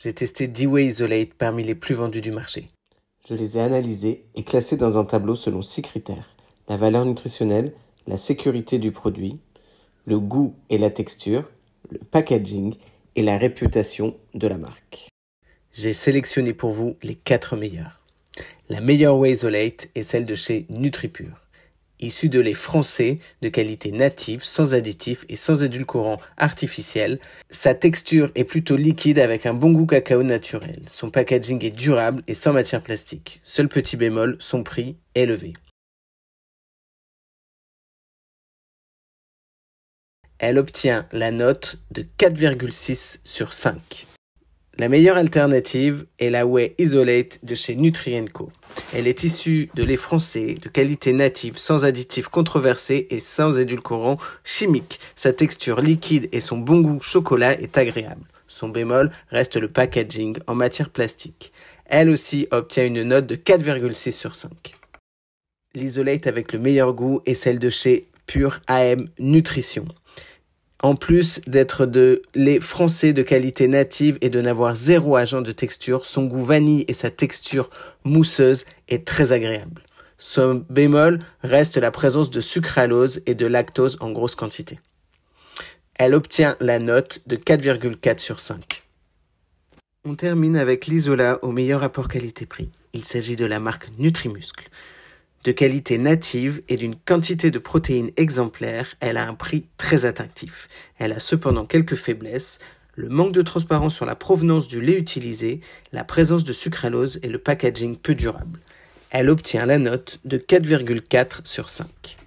J'ai testé 10 Way Isolate parmi les plus vendus du marché. Je les ai analysés et classés dans un tableau selon six critères. La valeur nutritionnelle, la sécurité du produit, le goût et la texture, le packaging et la réputation de la marque. J'ai sélectionné pour vous les 4 meilleurs. La meilleure Way Isolate est celle de chez NutriPure. Issu de lait français de qualité native, sans additifs et sans édulcorants artificiels. Sa texture est plutôt liquide avec un bon goût cacao naturel. Son packaging est durable et sans matière plastique. Seul petit bémol, son prix élevé. Elle obtient la note de 4,6 sur 5. La meilleure alternative est la whey Isolate de chez Nutrienco. Elle est issue de lait français, de qualité native, sans additifs controversés et sans édulcorants chimiques. Sa texture liquide et son bon goût chocolat est agréable. Son bémol reste le packaging en matière plastique. Elle aussi obtient une note de 4,6 sur 5. L'isolate avec le meilleur goût est celle de chez Pure AM Nutrition. En plus d'être de lait français de qualité native et de n'avoir zéro agent de texture, son goût vanille et sa texture mousseuse est très agréable. Son bémol reste la présence de sucralose et de lactose en grosse quantité. Elle obtient la note de 4,4 sur 5. On termine avec l'Isola au meilleur rapport qualité-prix. Il s'agit de la marque Nutrimuscle de qualité native et d'une quantité de protéines exemplaire, elle a un prix très attractif. Elle a cependant quelques faiblesses, le manque de transparence sur la provenance du lait utilisé, la présence de sucralose et le packaging peu durable. Elle obtient la note de 4,4 sur 5.